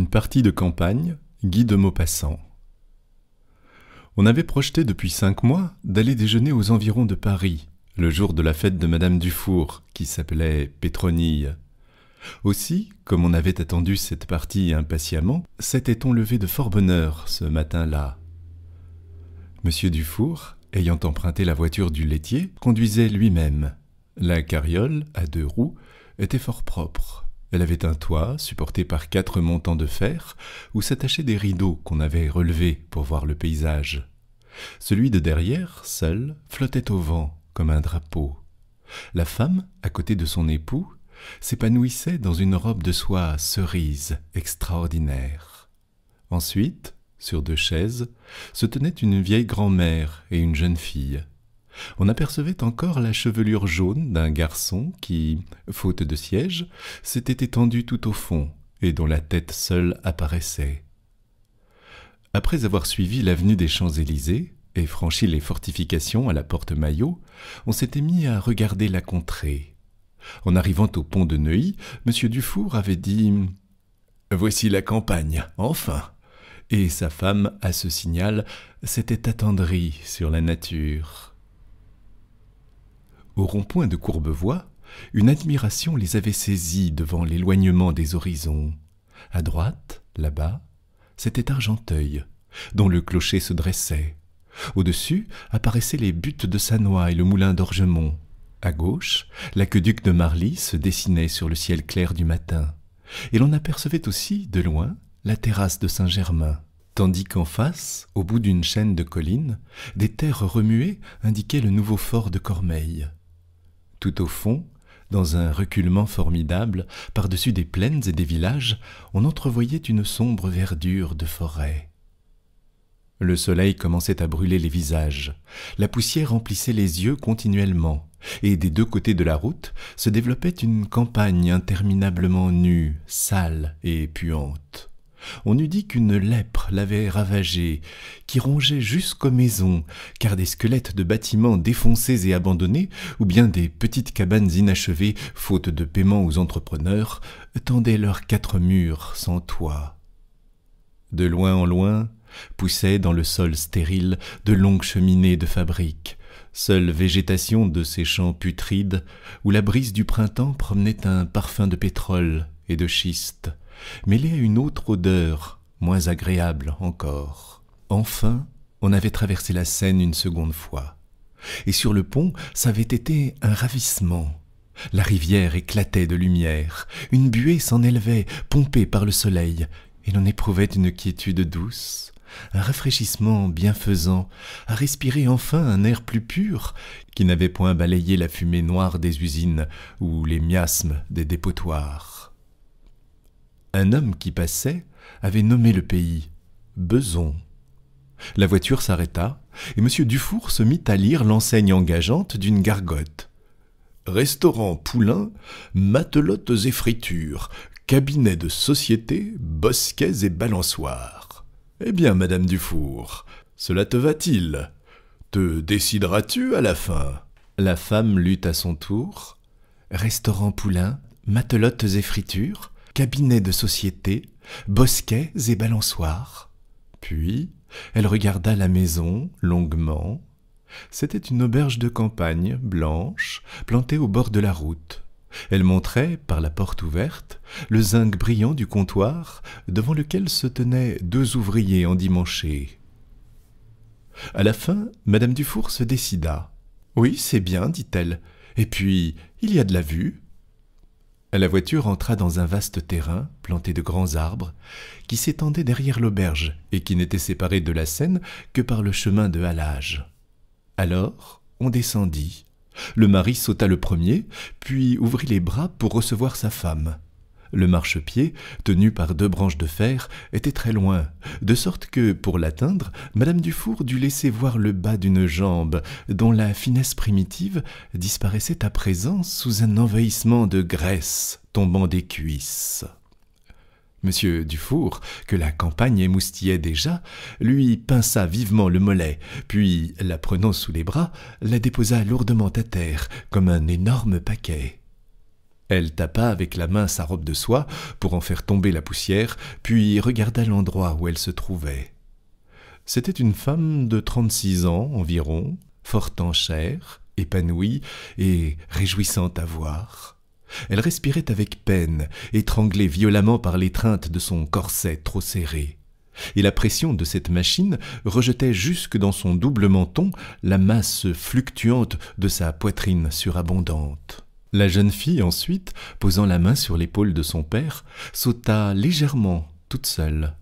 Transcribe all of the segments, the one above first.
Une partie de campagne, Guy de Maupassant. On avait projeté depuis cinq mois d'aller déjeuner aux environs de Paris, le jour de la fête de Madame Dufour, qui s'appelait Pétronille. Aussi, comme on avait attendu cette partie impatiemment, s'était-on levé de fort bonne heure ce matin-là. Monsieur Dufour, ayant emprunté la voiture du laitier, conduisait lui-même. La carriole, à deux roues, était fort propre. Elle avait un toit supporté par quatre montants de fer où s'attachaient des rideaux qu'on avait relevés pour voir le paysage. Celui de derrière, seul, flottait au vent comme un drapeau. La femme, à côté de son époux, s'épanouissait dans une robe de soie cerise extraordinaire. Ensuite, sur deux chaises, se tenaient une vieille grand-mère et une jeune fille on apercevait encore la chevelure jaune d'un garçon qui, faute de siège, s'était étendu tout au fond, et dont la tête seule apparaissait. Après avoir suivi l'avenue des Champs-Élysées et franchi les fortifications à la porte Maillot, on s'était mis à regarder la contrée. En arrivant au pont de Neuilly, M. Dufour avait dit Voici la campagne, enfin Et sa femme, à ce signal, s'était attendrie sur la nature au rond-point de Courbevoie, une admiration les avait saisis devant l'éloignement des horizons. À droite, là-bas, c'était Argenteuil, dont le clocher se dressait. Au-dessus apparaissaient les buttes de Sannois et le moulin d'Orgemont. À gauche, l'aqueduc de Marly se dessinait sur le ciel clair du matin, et l'on apercevait aussi, de loin, la terrasse de Saint-Germain, tandis qu'en face, au bout d'une chaîne de collines, des terres remuées indiquaient le nouveau fort de Cormeilles. Tout au fond, dans un reculement formidable, par-dessus des plaines et des villages, on entrevoyait une sombre verdure de forêt. Le soleil commençait à brûler les visages, la poussière remplissait les yeux continuellement, et des deux côtés de la route se développait une campagne interminablement nue, sale et puante. On eût dit qu'une lèpre l'avait ravagée, qui rongeait jusqu'aux maisons, car des squelettes de bâtiments défoncés et abandonnés, ou bien des petites cabanes inachevées, faute de paiement aux entrepreneurs, tendaient leurs quatre murs sans toit. De loin en loin, poussaient dans le sol stérile de longues cheminées de fabriques, seule végétation de ces champs putrides, où la brise du printemps promenait un parfum de pétrole et de schiste, mêlée à une autre odeur, moins agréable encore. Enfin, on avait traversé la Seine une seconde fois. Et sur le pont, ça avait été un ravissement. La rivière éclatait de lumière, une buée s'en élevait, pompée par le soleil, et l'on éprouvait une quiétude douce, un rafraîchissement bienfaisant, à respirer enfin un air plus pur, qui n'avait point balayé la fumée noire des usines ou les miasmes des dépotoirs. Un homme qui passait avait nommé le pays Beson. La voiture s'arrêta, et M. Dufour se mit à lire l'enseigne engageante d'une gargote. Restaurant Poulain, matelotes et fritures, cabinet de société, bosquets et balançoires. Eh bien, Madame Dufour, cela te va-t-il Te décideras-tu à la fin La femme lut à son tour. Restaurant Poulain, matelotes et fritures, Cabinet de société, bosquets et balançoires. Puis elle regarda la maison longuement. C'était une auberge de campagne blanche, plantée au bord de la route. Elle montrait, par la porte ouverte, le zinc brillant du comptoir, devant lequel se tenaient deux ouvriers endimanchés. À la fin, madame Dufour se décida. Oui, c'est bien, dit-elle. Et puis, il y a de la vue. La voiture entra dans un vaste terrain planté de grands arbres qui s'étendait derrière l'auberge et qui n'était séparé de la Seine que par le chemin de halage. Alors, on descendit. Le mari sauta le premier, puis ouvrit les bras pour recevoir sa femme. Le marchepied, tenu par deux branches de fer, était très loin, de sorte que, pour l'atteindre, madame Dufour dut laisser voir le bas d'une jambe, dont la finesse primitive disparaissait à présent sous un envahissement de graisse tombant des cuisses. Monsieur Dufour, que la campagne émoustillait déjà, lui pinça vivement le mollet, puis, la prenant sous les bras, la déposa lourdement à terre, comme un énorme paquet. Elle tapa avec la main sa robe de soie pour en faire tomber la poussière, puis regarda l'endroit où elle se trouvait. C'était une femme de trente-six ans environ, fort en chair, épanouie et réjouissante à voir. Elle respirait avec peine, étranglée violemment par l'étreinte de son corset trop serré, et la pression de cette machine rejetait jusque dans son double menton la masse fluctuante de sa poitrine surabondante. La jeune fille, ensuite, posant la main sur l'épaule de son père, sauta légèrement, toute seule.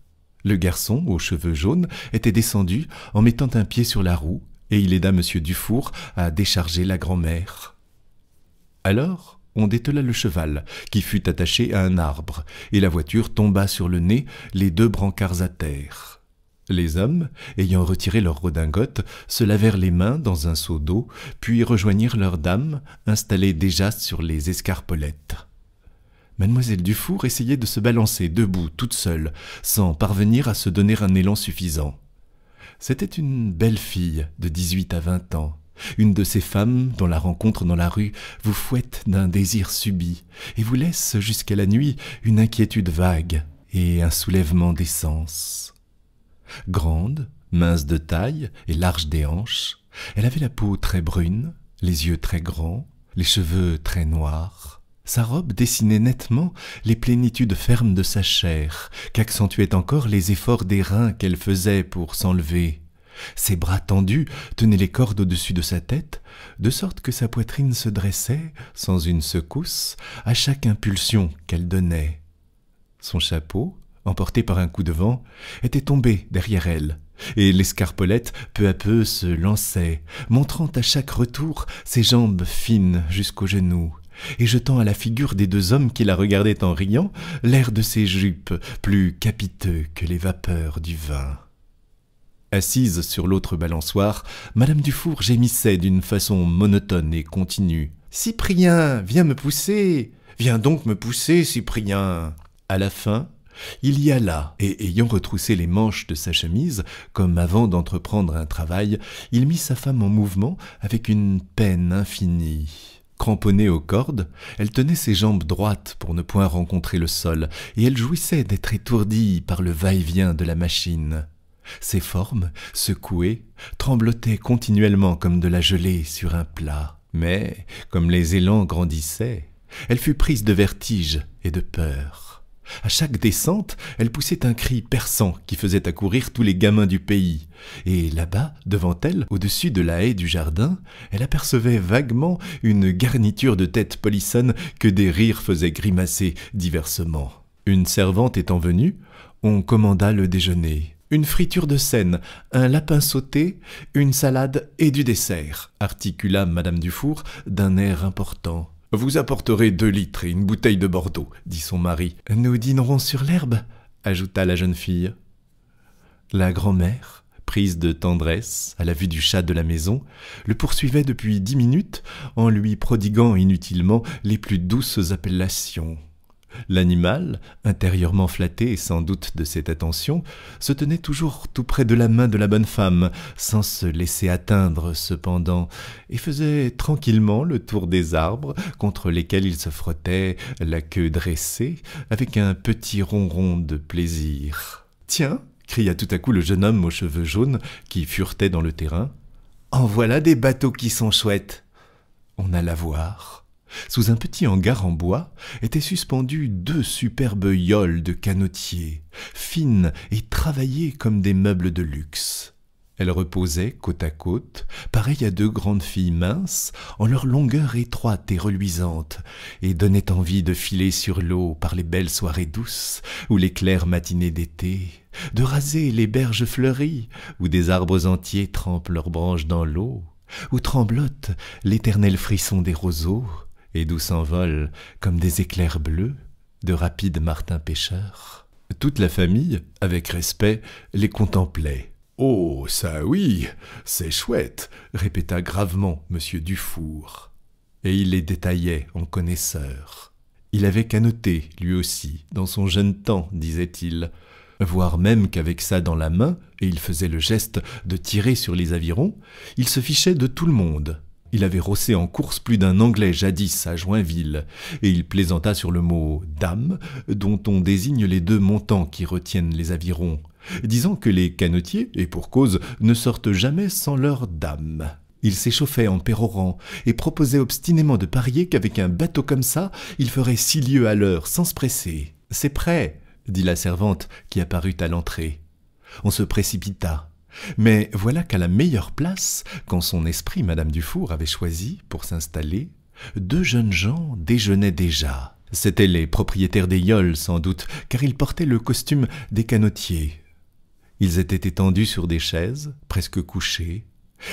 Le garçon, aux cheveux jaunes, était descendu en mettant un pied sur la roue, et il aida M. Dufour à décharger la grand-mère. Alors, on détela le cheval, qui fut attaché à un arbre, et la voiture tomba sur le nez, les deux brancards à terre. Les hommes, ayant retiré leurs redingotes, se lavèrent les mains dans un seau d'eau, puis rejoignirent leurs dames, installées déjà sur les escarpolettes. Mademoiselle Dufour essayait de se balancer debout toute seule, sans parvenir à se donner un élan suffisant. C'était une belle fille de dix-huit à vingt ans, une de ces femmes dont la rencontre dans la rue vous fouette d'un désir subi et vous laisse jusqu'à la nuit une inquiétude vague et un soulèvement d'essence. Grande, mince de taille et large des hanches, elle avait la peau très brune, les yeux très grands, les cheveux très noirs. Sa robe dessinait nettement les plénitudes fermes de sa chair, qu'accentuaient encore les efforts des reins qu'elle faisait pour s'enlever. Ses bras tendus tenaient les cordes au-dessus de sa tête, de sorte que sa poitrine se dressait, sans une secousse, à chaque impulsion qu'elle donnait. Son chapeau, emportée par un coup de vent, était tombée derrière elle, et l'escarpolette peu à peu se lançait, montrant à chaque retour ses jambes fines jusqu'aux genoux, et jetant à la figure des deux hommes qui la regardaient en riant l'air de ses jupes, plus capiteux que les vapeurs du vin. Assise sur l'autre balançoire, Madame Dufour gémissait d'une façon monotone et continue. Cyprien, viens me pousser. Viens donc me pousser, Cyprien. À la fin, il y alla, et ayant retroussé les manches de sa chemise, comme avant d'entreprendre un travail, il mit sa femme en mouvement avec une peine infinie. Cramponnée aux cordes, elle tenait ses jambes droites pour ne point rencontrer le sol, et elle jouissait d'être étourdie par le va-et-vient de la machine. Ses formes, secouées, tremblotaient continuellement comme de la gelée sur un plat. Mais, comme les élans grandissaient, elle fut prise de vertige et de peur. À chaque descente, elle poussait un cri perçant qui faisait accourir tous les gamins du pays. Et là-bas, devant elle, au-dessus de la haie du jardin, elle apercevait vaguement une garniture de têtes polissonnes que des rires faisaient grimacer diversement. Une servante étant venue, on commanda le déjeuner. Une friture de Seine, un lapin sauté, une salade et du dessert, articula Madame Dufour d'un air important. Vous apporterez deux litres et une bouteille de Bordeaux, dit son mari. Nous dînerons sur l'herbe, ajouta la jeune fille. La grand-mère, prise de tendresse à la vue du chat de la maison, le poursuivait depuis dix minutes en lui prodiguant inutilement les plus douces appellations. L'animal, intérieurement flatté sans doute de cette attention, se tenait toujours tout près de la main de la bonne femme, sans se laisser atteindre cependant, et faisait tranquillement le tour des arbres contre lesquels il se frottait, la queue dressée, avec un petit ronron de plaisir. Tiens cria tout à coup le jeune homme aux cheveux jaunes qui furetait dans le terrain. En voilà des bateaux qui sont chouettes. On alla voir. Sous un petit hangar en bois étaient suspendues deux superbes yoles de canotiers, fines et travaillées comme des meubles de luxe. Elles reposaient côte à côte, pareilles à deux grandes filles minces, en leur longueur étroite et reluisante, et donnaient envie de filer sur l'eau par les belles soirées douces ou les claires matinées d'été, de raser les berges fleuries où des arbres entiers trempent leurs branches dans l'eau, où tremblote l'éternel frisson des roseaux, et d'où s'envolent, comme des éclairs bleus, de rapides martins pêcheurs. Toute la famille, avec respect, les contemplait. Oh, ça oui, c'est chouette, répéta gravement M. Dufour. Et il les détaillait en connaisseur. Il avait canoté, lui aussi, dans son jeune temps, disait-il, voire même qu'avec ça dans la main, et il faisait le geste de tirer sur les avirons, il se fichait de tout le monde, il avait rossé en course plus d'un Anglais jadis à Joinville, et il plaisanta sur le mot dame, dont on désigne les deux montants qui retiennent les avirons, disant que les canotiers, et pour cause, ne sortent jamais sans leur dame. Il s'échauffait en pérorant et proposait obstinément de parier qu'avec un bateau comme ça, il ferait six lieues à l'heure sans se presser. C'est prêt, dit la servante qui apparut à l'entrée. On se précipita. Mais voilà qu'à la meilleure place, quand son esprit Madame Dufour avait choisi pour s'installer, deux jeunes gens déjeunaient déjà. C'étaient les propriétaires des yoles sans doute, car ils portaient le costume des canotiers. Ils étaient étendus sur des chaises, presque couchés.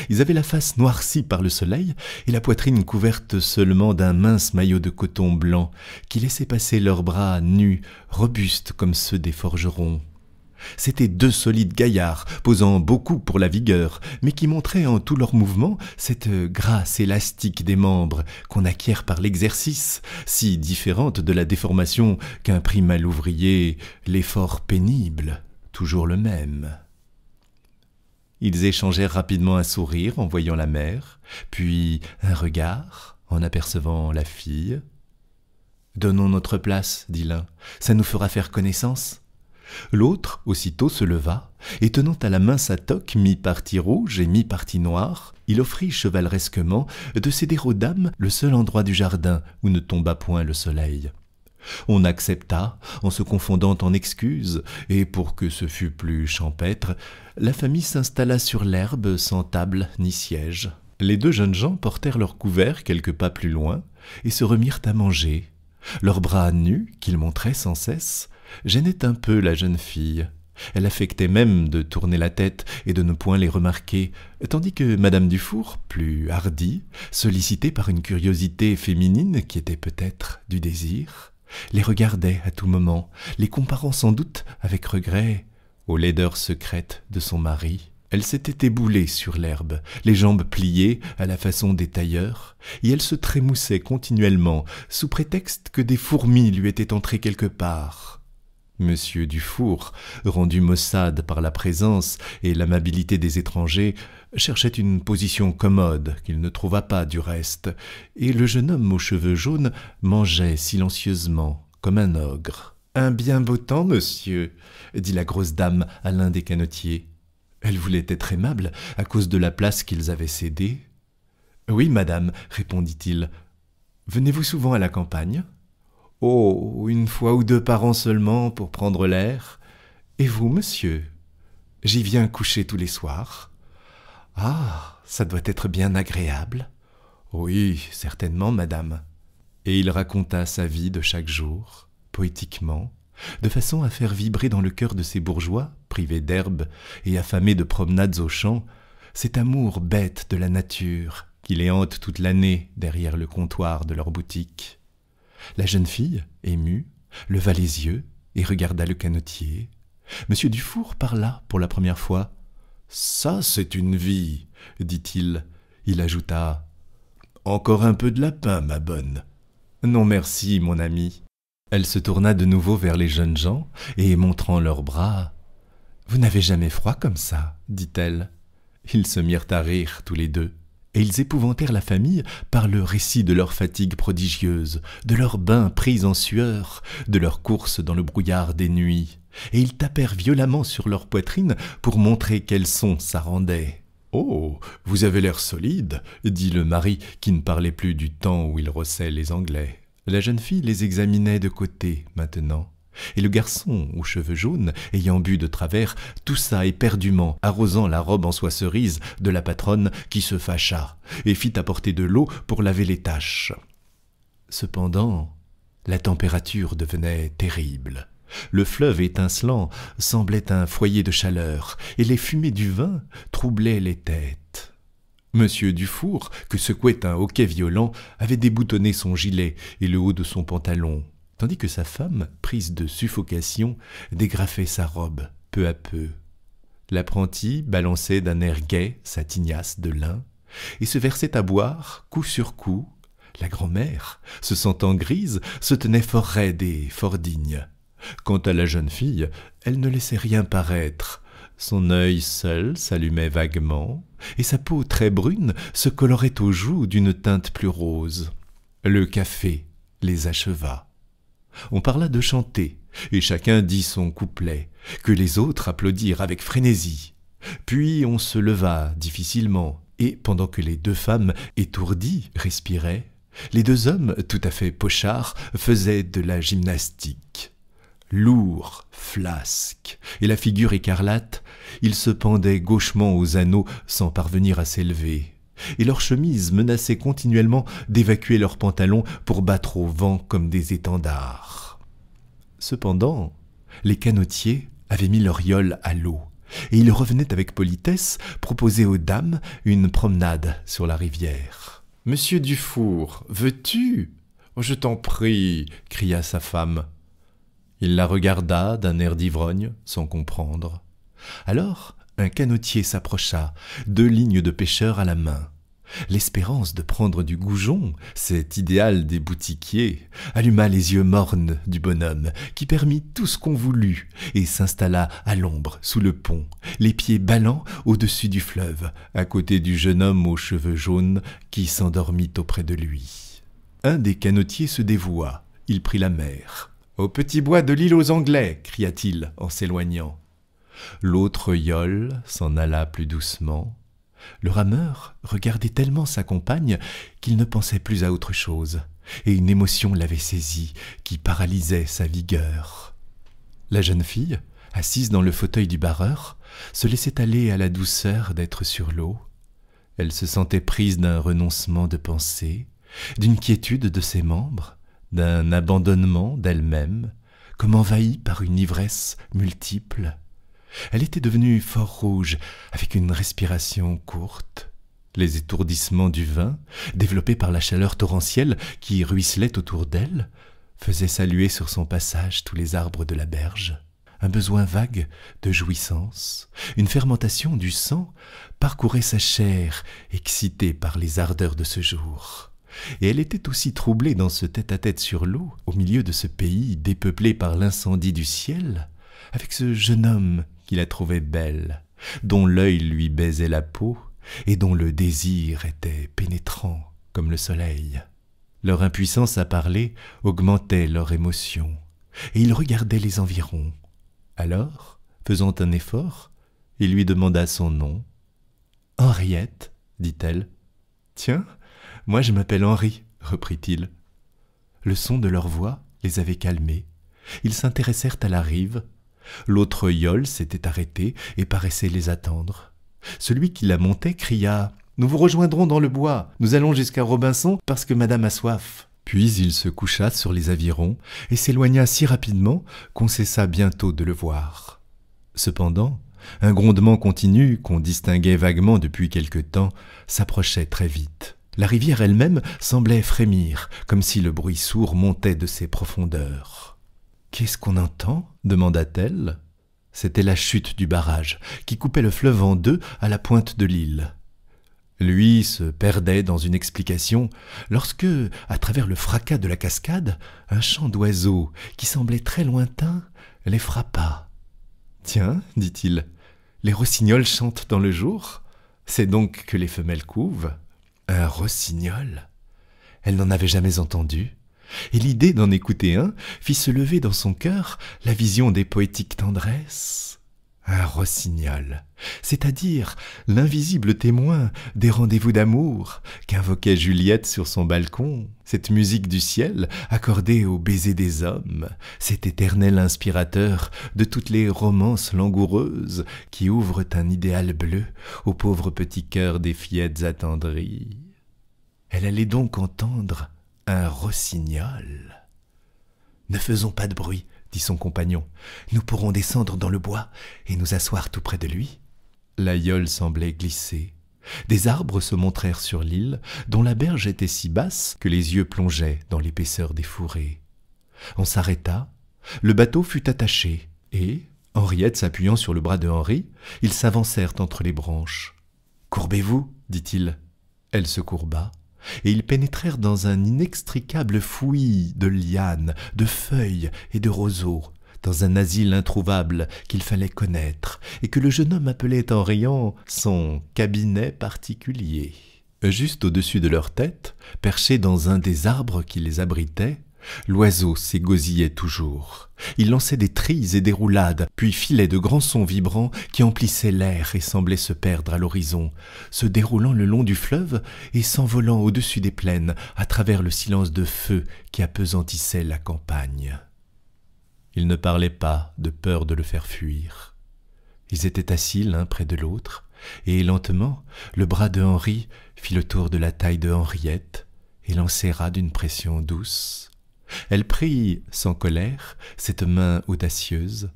Ils avaient la face noircie par le soleil et la poitrine couverte seulement d'un mince maillot de coton blanc qui laissait passer leurs bras nus, robustes comme ceux des forgerons. C'étaient deux solides gaillards, posant beaucoup pour la vigueur, mais qui montraient en tous leurs mouvements cette euh, grâce élastique des membres qu'on acquiert par l'exercice, si différente de la déformation qu'imprime à l'ouvrier l'effort pénible, toujours le même. Ils échangèrent rapidement un sourire en voyant la mère, puis un regard en apercevant la fille. Donnons notre place, dit l'un, ça nous fera faire connaissance. L'autre aussitôt se leva, et tenant à la main sa toque mi-partie rouge et mi-partie noire, il offrit chevaleresquement de céder aux dames le seul endroit du jardin où ne tomba point le soleil. On accepta, en se confondant en excuses, et pour que ce fût plus champêtre, la famille s'installa sur l'herbe sans table ni siège. Les deux jeunes gens portèrent leurs couverts quelques pas plus loin, et se remirent à manger. Leurs bras nus, qu'ils montraient sans cesse, gênait un peu la jeune fille. Elle affectait même de tourner la tête et de ne point les remarquer, tandis que madame Dufour, plus hardie, sollicitée par une curiosité féminine qui était peut-être du désir, les regardait à tout moment, les comparant sans doute avec regret aux laideurs secrètes de son mari. Elle s'était éboulée sur l'herbe, les jambes pliées à la façon des tailleurs, et elle se trémoussait continuellement, sous prétexte que des fourmis lui étaient entrées quelque part. Monsieur Dufour, rendu maussade par la présence et l'amabilité des étrangers, cherchait une position commode qu'il ne trouva pas du reste, et le jeune homme aux cheveux jaunes mangeait silencieusement comme un ogre. Un bien beau temps, monsieur, dit la grosse dame à l'un des canotiers. Elle voulait être aimable à cause de la place qu'ils avaient cédée. Oui, madame, répondit-il. Venez-vous souvent à la campagne Oh, une fois ou deux par an seulement pour prendre l'air. Et vous, monsieur J'y viens coucher tous les soirs. Ah, ça doit être bien agréable. Oui, certainement, madame. Et il raconta sa vie de chaque jour, poétiquement, de façon à faire vibrer dans le cœur de ces bourgeois, privés d'herbe et affamés de promenades aux champs, cet amour bête de la nature qui les hante toute l'année derrière le comptoir de leur boutique. La jeune fille, émue, leva les yeux et regarda le canotier. Monsieur Dufour parla pour la première fois. Ça, c'est une vie, dit-il. Il ajouta Encore un peu de lapin, ma bonne. Non, merci, mon ami. Elle se tourna de nouveau vers les jeunes gens et, montrant leurs bras, Vous n'avez jamais froid comme ça, dit-elle. Ils se mirent à rire tous les deux et ils épouvantèrent la famille par le récit de leurs fatigues prodigieuses, de leurs bains pris en sueur, de leurs courses dans le brouillard des nuits, et ils tapèrent violemment sur leur poitrine pour montrer quels son ça rendait. Oh, vous avez l'air solide, dit le mari qui ne parlait plus du temps où il rossait les Anglais. La jeune fille les examinait de côté maintenant. Et le garçon, aux cheveux jaunes, ayant bu de travers, toussa éperdument, arrosant la robe en soie cerise de la patronne qui se fâcha et fit apporter de l'eau pour laver les taches. Cependant, la température devenait terrible. Le fleuve étincelant semblait un foyer de chaleur, et les fumées du vin troublaient les têtes. Monsieur Dufour, que secouait un hoquet violent, avait déboutonné son gilet et le haut de son pantalon tandis que sa femme, prise de suffocation, dégrafait sa robe peu à peu. L'apprenti balançait d'un air gai sa tignasse de lin et se versait à boire coup sur coup. La grand-mère, se sentant grise, se tenait fort raide et fort digne. Quant à la jeune fille, elle ne laissait rien paraître. Son œil seul s'allumait vaguement, et sa peau très brune se colorait aux joues d'une teinte plus rose. Le café les acheva. On parla de chanter, et chacun dit son couplet, que les autres applaudirent avec frénésie. Puis on se leva difficilement, et pendant que les deux femmes, étourdies, respiraient, les deux hommes, tout à fait pochards, faisaient de la gymnastique. Lourd, flasque, et la figure écarlate, ils se pendait gauchement aux anneaux sans parvenir à s'élever et leurs chemises menaçaient continuellement d'évacuer leurs pantalons pour battre au vent comme des étendards. Cependant, les canotiers avaient mis leur yole à l'eau, et ils revenaient avec politesse proposer aux dames une promenade sur la rivière. Monsieur Dufour, veux-tu oh, Je t'en prie, cria sa femme. Il la regarda d'un air d'ivrogne, sans comprendre. Alors, un canotier s'approcha, deux lignes de pêcheurs à la main. L'espérance de prendre du goujon, cet idéal des boutiquiers, alluma les yeux mornes du bonhomme, qui permit tout ce qu'on voulut, et s'installa à l'ombre, sous le pont, les pieds ballants au-dessus du fleuve, à côté du jeune homme aux cheveux jaunes qui s'endormit auprès de lui. Un des canotiers se dévoua, il prit la mer. Au petit bois de l'île aux Anglais, cria-t-il en s'éloignant. L'autre yole s'en alla plus doucement. Le rameur regardait tellement sa compagne qu'il ne pensait plus à autre chose, et une émotion l'avait saisi qui paralysait sa vigueur. La jeune fille, assise dans le fauteuil du barreur, se laissait aller à la douceur d'être sur l'eau. Elle se sentait prise d'un renoncement de pensée, d'une quiétude de ses membres, d'un abandonnement d'elle-même, comme envahie par une ivresse multiple. Elle était devenue fort rouge, avec une respiration courte. Les étourdissements du vin, développés par la chaleur torrentielle qui ruisselait autour d'elle, faisaient saluer sur son passage tous les arbres de la berge. Un besoin vague de jouissance, une fermentation du sang parcourait sa chair, excitée par les ardeurs de ce jour et elle était aussi troublée dans ce tête-à-tête sur l'eau, au milieu de ce pays dépeuplé par l'incendie du ciel, avec ce jeune homme qui la trouvait belle, dont l'œil lui baisait la peau, et dont le désir était pénétrant comme le soleil. Leur impuissance à parler augmentait leur émotion, et ils regardaient les environs. Alors, faisant un effort, il lui demanda son nom. Henriette, dit-elle. Tiens, moi je m'appelle Henri, reprit-il. Le son de leur voix les avait calmés. Ils s'intéressèrent à la rive, L'autre yole s'était arrêté et paraissait les attendre. Celui qui la montait cria Nous vous rejoindrons dans le bois, nous allons jusqu'à Robinson parce que madame a soif. Puis il se coucha sur les avirons et s'éloigna si rapidement qu'on cessa bientôt de le voir. Cependant, un grondement continu, qu'on distinguait vaguement depuis quelque temps, s'approchait très vite. La rivière elle-même semblait frémir, comme si le bruit sourd montait de ses profondeurs. Qu'est-ce qu'on entend demanda-t-elle. C'était la chute du barrage, qui coupait le fleuve en deux à la pointe de l'île. Lui se perdait dans une explication lorsque, à travers le fracas de la cascade, un chant d'oiseaux, qui semblait très lointain, les frappa. Tiens, dit-il, les rossignols chantent dans le jour C'est donc que les femelles couvent Un rossignol Elle n'en avait jamais entendu et l'idée d'en écouter un fit se lever dans son cœur la vision des poétiques tendresses. Un rossignol, c'est-à-dire l'invisible témoin des rendez-vous d'amour qu'invoquait Juliette sur son balcon, cette musique du ciel accordée aux baisers des hommes, cet éternel inspirateur de toutes les romances langoureuses qui ouvrent un idéal bleu au pauvre petit cœur des fillettes attendries. Elle allait donc entendre un rossignol. Ne faisons pas de bruit, dit son compagnon. Nous pourrons descendre dans le bois et nous asseoir tout près de lui. L'aïeule semblait glisser. Des arbres se montrèrent sur l'île, dont la berge était si basse que les yeux plongeaient dans l'épaisseur des fourrés. On s'arrêta, le bateau fut attaché, et, Henriette s'appuyant sur le bras de Henri, ils s'avancèrent entre les branches. Courbez-vous, dit-il. Elle se courba, et ils pénétrèrent dans un inextricable fouillis de lianes, de feuilles et de roseaux, dans un asile introuvable qu'il fallait connaître, et que le jeune homme appelait en riant son cabinet particulier. Juste au-dessus de leur tête, perché dans un des arbres qui les abritait, L'oiseau s'égosillait toujours. Il lançait des trilles et des roulades, puis filait de grands sons vibrants qui emplissaient l'air et semblaient se perdre à l'horizon, se déroulant le long du fleuve et s'envolant au-dessus des plaines, à travers le silence de feu qui apesantissait la campagne. Ils ne parlaient pas, de peur de le faire fuir. Ils étaient assis l'un près de l'autre, et lentement, le bras de Henri fit le tour de la taille de Henriette et l'enserra d'une pression douce elle prit, sans colère, cette main audacieuse,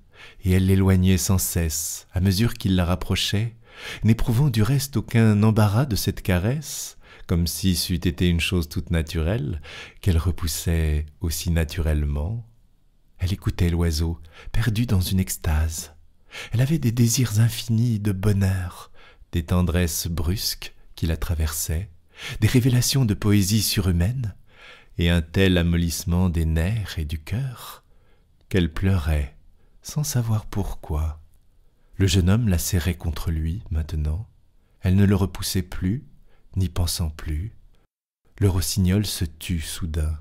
et elle l'éloignait sans cesse, à mesure qu'il la rapprochait, n'éprouvant du reste aucun embarras de cette caresse, comme si c'eût été une chose toute naturelle, qu'elle repoussait aussi naturellement. Elle écoutait l'oiseau, perdue dans une extase. Elle avait des désirs infinis de bonheur, des tendresses brusques qui la traversaient, des révélations de poésie surhumaine, et un tel amollissement des nerfs et du cœur qu'elle pleurait sans savoir pourquoi. Le jeune homme la serrait contre lui maintenant. Elle ne le repoussait plus, n'y pensant plus. Le rossignol se tut soudain.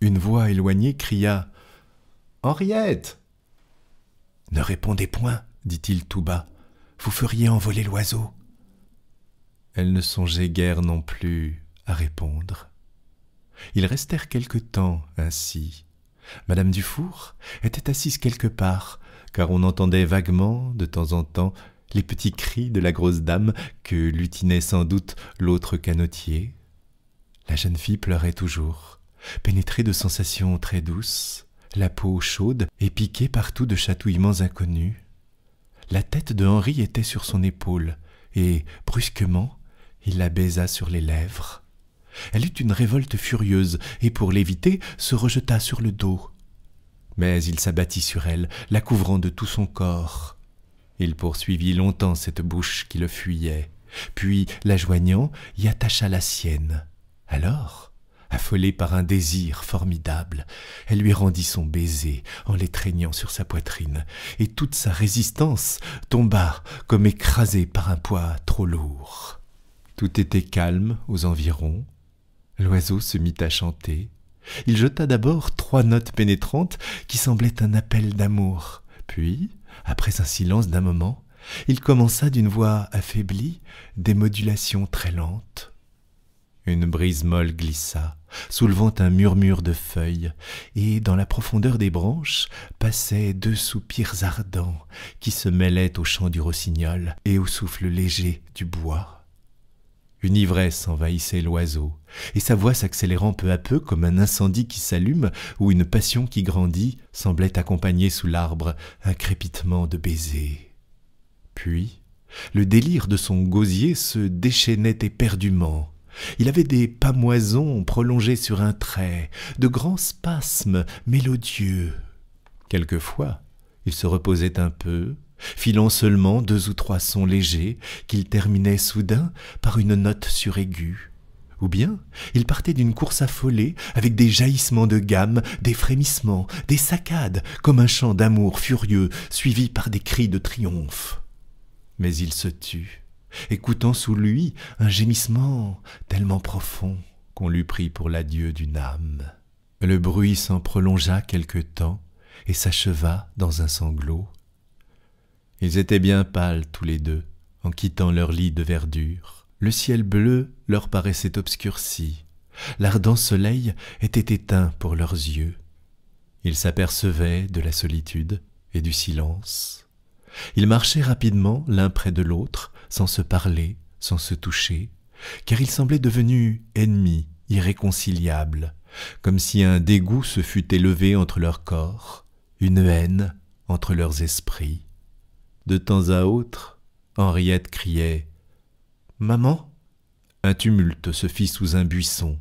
Une voix éloignée cria Henriette Ne répondez point, dit-il tout bas. Vous feriez envoler l'oiseau. Elle ne songeait guère non plus à répondre. Ils restèrent quelque temps ainsi. Madame Dufour était assise quelque part, car on entendait vaguement, de temps en temps, les petits cris de la grosse dame que lutinait sans doute l'autre canotier. La jeune fille pleurait toujours, pénétrée de sensations très douces, la peau chaude et piquée partout de chatouillements inconnus. La tête de Henri était sur son épaule, et, brusquement, il la baisa sur les lèvres. Elle eut une révolte furieuse, et pour l'éviter, se rejeta sur le dos. Mais il s'abattit sur elle, la couvrant de tout son corps. Il poursuivit longtemps cette bouche qui le fuyait, puis, la joignant, y attacha la sienne. Alors, affolée par un désir formidable, elle lui rendit son baiser en l'étreignant sur sa poitrine, et toute sa résistance tomba comme écrasée par un poids trop lourd. Tout était calme aux environs, L'oiseau se mit à chanter. Il jeta d'abord trois notes pénétrantes qui semblaient un appel d'amour. Puis, après un silence d'un moment, il commença d'une voix affaiblie des modulations très lentes. Une brise molle glissa, soulevant un murmure de feuilles, et dans la profondeur des branches passaient deux soupirs ardents qui se mêlaient au chant du rossignol et au souffle léger du bois. Une ivresse envahissait l'oiseau, et sa voix s'accélérant peu à peu comme un incendie qui s'allume ou une passion qui grandit semblait accompagner sous l'arbre un crépitement de baisers. Puis, le délire de son gosier se déchaînait éperdument. Il avait des pamoisons prolongés sur un trait, de grands spasmes mélodieux. Quelquefois, il se reposait un peu, filant seulement deux ou trois sons légers qu'il terminait soudain par une note suraiguë. Ou bien il partait d'une course affolée avec des jaillissements de gamme, des frémissements, des saccades, comme un chant d'amour furieux suivi par des cris de triomphe. Mais il se tut, écoutant sous lui un gémissement tellement profond qu'on l'eût pris pour l'adieu d'une âme. Le bruit s'en prolongea quelque temps et s'acheva dans un sanglot ils étaient bien pâles tous les deux, en quittant leur lit de verdure. Le ciel bleu leur paraissait obscurci. L'ardent soleil était éteint pour leurs yeux. Ils s'apercevaient de la solitude et du silence. Ils marchaient rapidement l'un près de l'autre, sans se parler, sans se toucher, car ils semblaient devenus ennemis, irréconciliables, comme si un dégoût se fût élevé entre leurs corps, une haine entre leurs esprits. De temps à autre, Henriette criait Maman Un tumulte se fit sous un buisson.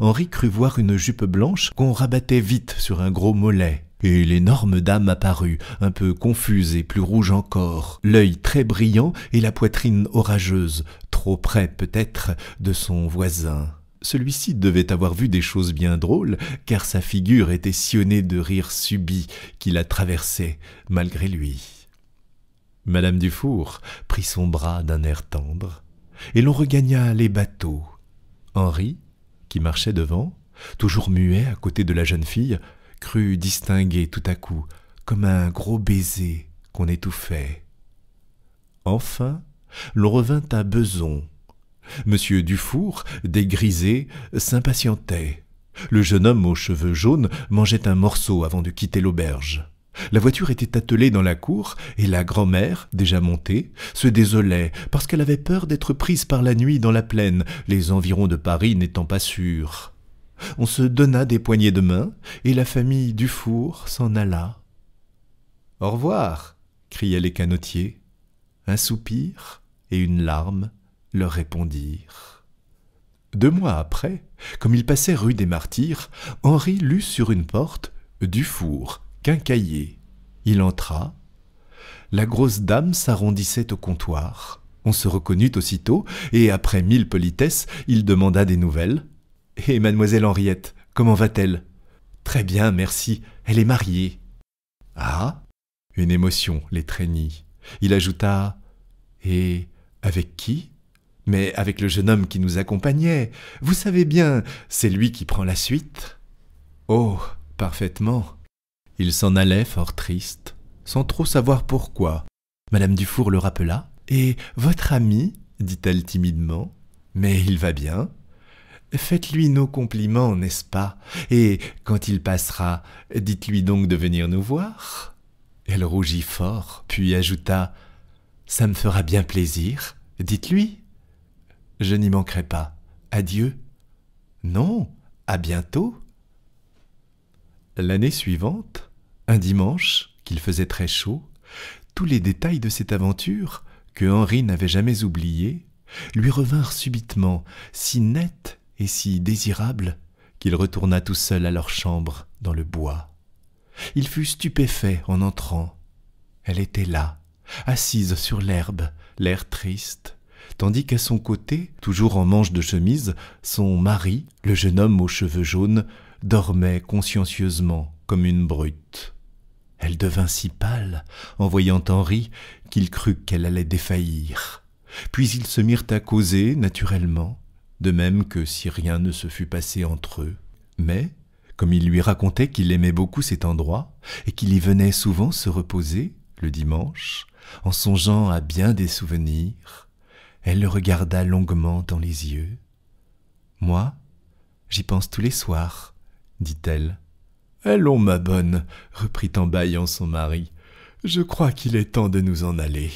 Henri crut voir une jupe blanche qu'on rabattait vite sur un gros mollet. Et l'énorme dame apparut, un peu confuse et plus rouge encore, l'œil très brillant et la poitrine orageuse, trop près peut-être de son voisin. Celui-ci devait avoir vu des choses bien drôles, car sa figure était sillonnée de rires subits qui la traversaient, malgré lui. Madame Dufour prit son bras d'un air tendre, et l'on regagna les bateaux. Henri, qui marchait devant, toujours muet à côté de la jeune fille, crut distinguer tout à coup, comme un gros baiser qu'on étouffait. Enfin, l'on revint à Beson. Monsieur Dufour, dégrisé, s'impatientait. Le jeune homme aux cheveux jaunes mangeait un morceau avant de quitter l'auberge. La voiture était attelée dans la cour, et la grand-mère, déjà montée, se désolait, parce qu'elle avait peur d'être prise par la nuit dans la plaine, les environs de Paris n'étant pas sûrs. On se donna des poignées de main, et la famille Dufour s'en alla. Au revoir, criaient les canotiers. Un soupir et une larme leur répondirent. Deux mois après, comme il passait rue des Martyrs, Henri lut sur une porte Dufour, quincaillier. Il entra. La grosse dame s'arrondissait au comptoir. On se reconnut aussitôt, et après mille politesses, il demanda des nouvelles. Et eh, mademoiselle Henriette, comment va-t-elle Très bien, merci. Elle est mariée. Ah Une émotion l'étreignit. Il ajouta Et avec qui Mais avec le jeune homme qui nous accompagnait. Vous savez bien, c'est lui qui prend la suite. Oh, parfaitement. Il s'en allait fort triste, sans trop savoir pourquoi. Madame Dufour le rappela. Et votre ami dit-elle timidement. Mais il va bien. Faites-lui nos compliments, n'est-ce pas Et quand il passera, dites-lui donc de venir nous voir. Elle rougit fort, puis ajouta Ça me fera bien plaisir. Dites-lui. Je n'y manquerai pas. Adieu. Non, à bientôt. L'année suivante, un dimanche, qu'il faisait très chaud, tous les détails de cette aventure, que Henri n'avait jamais oublié lui revinrent subitement, si nets et si désirables, qu'il retourna tout seul à leur chambre, dans le bois. Il fut stupéfait en entrant. Elle était là, assise sur l'herbe, l'air triste, tandis qu'à son côté, toujours en manche de chemise, son mari, le jeune homme aux cheveux jaunes, dormait consciencieusement comme une brute. Elle devint si pâle en voyant Henri qu'il crut qu'elle allait défaillir. Puis ils se mirent à causer naturellement, de même que si rien ne se fût passé entre eux. Mais, comme il lui racontait qu'il aimait beaucoup cet endroit, et qu'il y venait souvent se reposer, le dimanche, en songeant à bien des souvenirs, elle le regarda longuement dans les yeux. Moi, j'y pense tous les soirs, dit-elle. Allons, oh, ma bonne, reprit en bâillant son mari, je crois qu'il est temps de nous en aller.